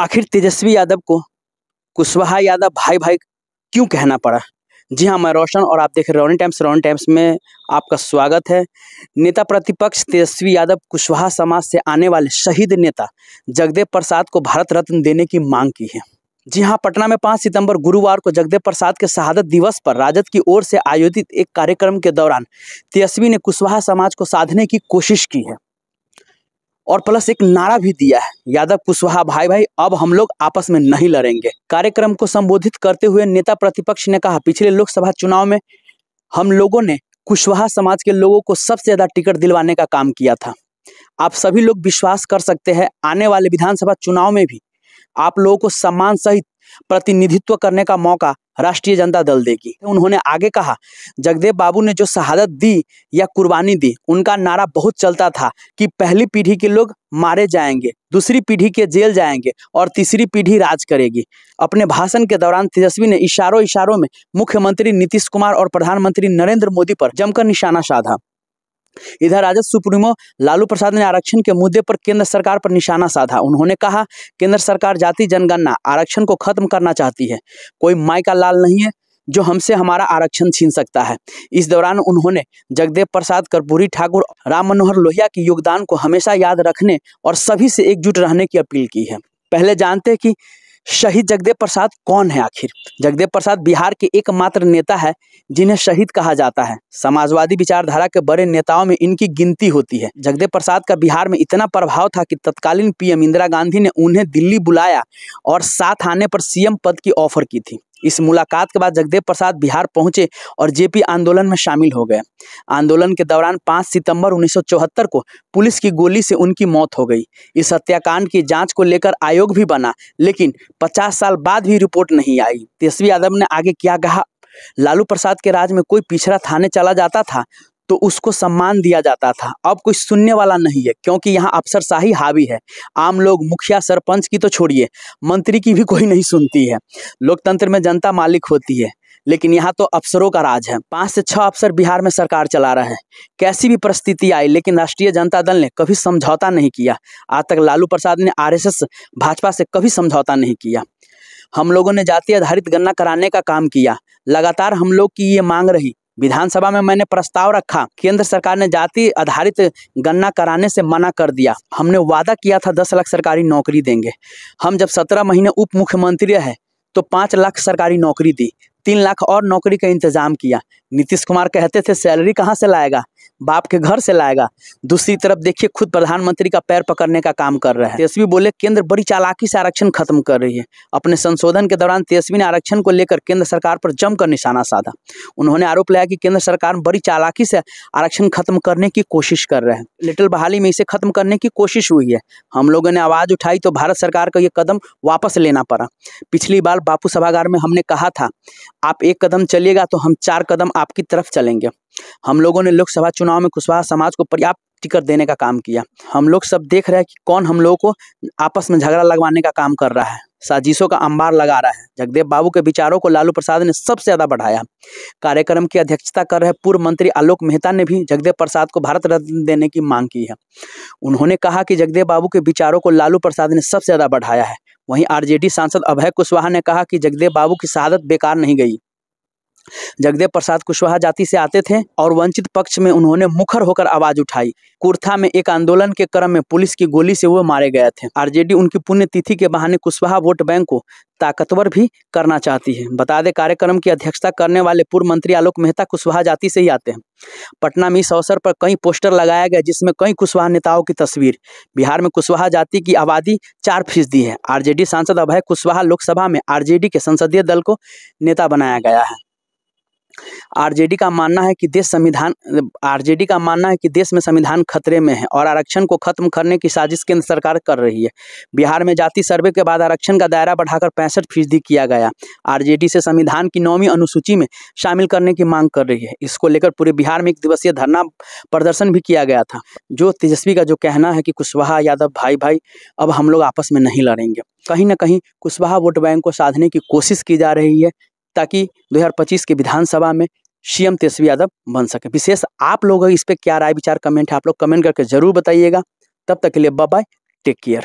आखिर तेजस्वी यादव को कुशवाहा यादव भाई भाई क्यों कहना पड़ा जी हाँ मैं रोशन और आप देख रहे रोनी टाइम्स रोनी टाइम्स में आपका स्वागत है नेता प्रतिपक्ष तेजस्वी यादव कुशवाहा समाज से आने वाले शहीद नेता जगदेव प्रसाद को भारत रत्न देने की मांग की है जी हाँ पटना में पाँच सितंबर गुरुवार को जगदेव प्रसाद के शहादत दिवस पर राजद की ओर से आयोजित एक कार्यक्रम के दौरान तेजस्वी ने कुशवाहा समाज को साधने की कोशिश की है और प्लस एक नारा भी दिया है यादव कुशवाहा भाई भाई अब हम लोग आपस में नहीं लड़ेंगे कार्यक्रम को संबोधित करते हुए नेता प्रतिपक्ष ने कहा पिछले लोकसभा चुनाव में हम लोगों ने कुशवाहा समाज के लोगों को सबसे ज्यादा टिकट दिलवाने का काम किया था आप सभी लोग विश्वास कर सकते हैं आने वाले विधानसभा चुनाव में भी आप लोगों को सम्मान सहित प्रतिनिधित्व करने का मौका राष्ट्रीय जनता दल देगी तो उन्होंने आगे कहा जगदेव बाबू ने जो शहादत दी या कुर्बानी दी उनका नारा बहुत चलता था कि पहली पीढ़ी के लोग मारे जाएंगे दूसरी पीढ़ी के जेल जाएंगे और तीसरी पीढ़ी राज करेगी अपने भाषण के दौरान तेजस्वी ने इशारों इशारों में मुख्यमंत्री नीतीश कुमार और प्रधानमंत्री नरेंद्र मोदी पर जमकर निशाना साधा इधर राजद सुप्रीमो लालू प्रसाद ने आरक्षण के मुद्दे पर केंद्र सरकार पर निशाना साधा उन्होंने कहा केंद्र सरकार जाति जनगणना आरक्षण को खत्म करना चाहती है कोई माइका लाल नहीं है जो हमसे हमारा आरक्षण छीन सकता है इस दौरान उन्होंने जगदेव प्रसाद कर्पूरी ठाकुर राम मनोहर लोहिया के योगदान को हमेशा याद रखने और सभी से एकजुट रहने की अपील की है पहले जानते हैं कि शहीद जगदेव प्रसाद कौन है आखिर जगदेव प्रसाद बिहार के एकमात्र नेता है जिन्हें शहीद कहा जाता है समाजवादी विचारधारा के बड़े नेताओं में इनकी गिनती होती है जगदेव प्रसाद का बिहार में इतना प्रभाव था कि तत्कालीन पीएम इंदिरा गांधी ने उन्हें दिल्ली बुलाया और साथ आने पर सीएम पद की ऑफर की थी इस मुलाकात के बाद जगदेव प्रसाद बिहार पहुंचे और जेपी आंदोलन में शामिल हो गए आंदोलन के दौरान 5 सितंबर 1974 को पुलिस की गोली से उनकी मौत हो गई इस हत्याकांड की जांच को लेकर आयोग भी बना लेकिन 50 साल बाद भी रिपोर्ट नहीं आई तेजस्वी यादव ने आगे क्या कहा लालू प्रसाद के राज में कोई पिछड़ा थाने चला जाता था तो उसको सम्मान दिया जाता था अब कोई सुनने वाला नहीं है क्योंकि यहाँ अफसर शाही हावी है आम लोग मुखिया सरपंच की तो छोड़िए मंत्री की भी कोई नहीं सुनती है लोकतंत्र में जनता मालिक होती है लेकिन यहाँ तो अफसरों का राज है पाँच से छः अफसर बिहार में सरकार चला रहे हैं कैसी भी परिस्थिति आई लेकिन राष्ट्रीय जनता दल ने कभी समझौता नहीं किया आज तक लालू प्रसाद ने आरएसएस भाजपा से कभी समझौता नहीं किया हम लोगों ने जाति आधारित गणना कराने का काम किया लगातार हम लोग की ये मांग रही विधानसभा में मैंने प्रस्ताव रखा केंद्र सरकार ने जाति आधारित गणना कराने से मना कर दिया हमने वादा किया था दस लाख सरकारी नौकरी देंगे हम जब सत्रह महीने उप मुख्यमंत्री है तो पाँच लाख सरकारी नौकरी दी तीन लाख और नौकरी का इंतजाम किया नीतीश कुमार कहते थे सैलरी कहाँ से लाएगा बाप के घर से लाएगा दूसरी तरफ देखिए खुद प्रधानमंत्री का पैर पकड़ने का काम कर रहा है तेजस्वी बोले केंद्र बड़ी चालाकी से आरक्षण खत्म कर रही है अपने संशोधन के दौरान तेजस्वी ने आरक्षण को लेकर केंद्र सरकार पर जमकर निशाना साधा उन्होंने आरोप लगाया कि केंद्र सरकार बड़ी चालाकी से आरक्षण खत्म करने की कोशिश कर रहे हैं लिटिल बहाली में इसे खत्म करने की कोशिश हुई है हम लोगों ने आवाज़ उठाई तो भारत सरकार का ये कदम वापस लेना पड़ा पिछली बार बापू सभागार में हमने कहा था आप एक कदम चलिएगा तो हम चार कदम आपकी तरफ चलेंगे हम लोगों ने लोकसभा चुनाव में कुशवाहा समाज को पर्याप्त टिकट देने का काम किया हम लोग सब देख रहे हैं कि कौन हम लोगों को आपस में झगड़ा लगवाने का काम कर रहा है साजिशों का अंबार लगा रहा है जगदेव बाबू के विचारों को लालू प्रसाद ने सबसे ज़्यादा बढ़ाया कार्यक्रम की अध्यक्षता कर रहे पूर्व मंत्री आलोक मेहता ने भी जगदेव प्रसाद को भारत रत्न देने की मांग की है उन्होंने कहा कि जगदेव बाबू के विचारों को लालू प्रसाद ने सबसे ज़्यादा बढ़ाया है वहीं आरजेडी सांसद अभय कुशवाहा ने कहा कि जगदेव बाबू की शहादत बेकार नहीं गई जगदेव प्रसाद कुशवाहा जाति से आते थे और वंचित पक्ष में उन्होंने मुखर होकर आवाज उठाई कुर्था में एक आंदोलन के क्रम में पुलिस की गोली से वो मारे गए थे आरजेडी उनकी पुण्यतिथि के बहाने कुशवाहा वोट बैंक को ताकतवर भी करना चाहती है बता दें कार्यक्रम की अध्यक्षता करने वाले पूर्व मंत्री आलोक मेहता कुशवाहा जाति से ही आते हैं पटना में इस अवसर पर कई पोस्टर लगाया गया जिसमें कई कुशवाहा नेताओं की तस्वीर बिहार में कुशवाहा जाति की आबादी चार फीसदी है आरजेडी सांसद अभय कुशवाहा लोकसभा में आरजेडी के संसदीय दल को नेता बनाया गया है आरजेडी का मानना है कि देश संविधान आरजेडी का मानना है कि देश में संविधान खतरे में है और आरक्षण को खत्म करने की साजिश केंद्र सरकार कर रही है बिहार में जाति सर्वे के बाद आरक्षण का दायरा बढ़ाकर पैंसठ फीसदी किया गया आरजेडी से संविधान की नौवीं अनुसूची में शामिल करने की मांग कर रही है इसको लेकर पूरे बिहार में एक दिवसीय धरना प्रदर्शन भी किया गया था जो तेजस्वी का जो कहना है कि कुशवाहा यादव भाई भाई अब हम लोग आपस में नहीं लड़ेंगे कहीं ना कहीं कुशवाहा वोट बैंक को साधने की कोशिश की जा रही है ताकि 2025 के विधानसभा में सीएम तेजस्वी यादव बन सके विशेष आप लोग इस पर क्या राय विचार कमेंट है आप लोग कमेंट करके जरूर बताइएगा तब तक के लिए बाय टेक केयर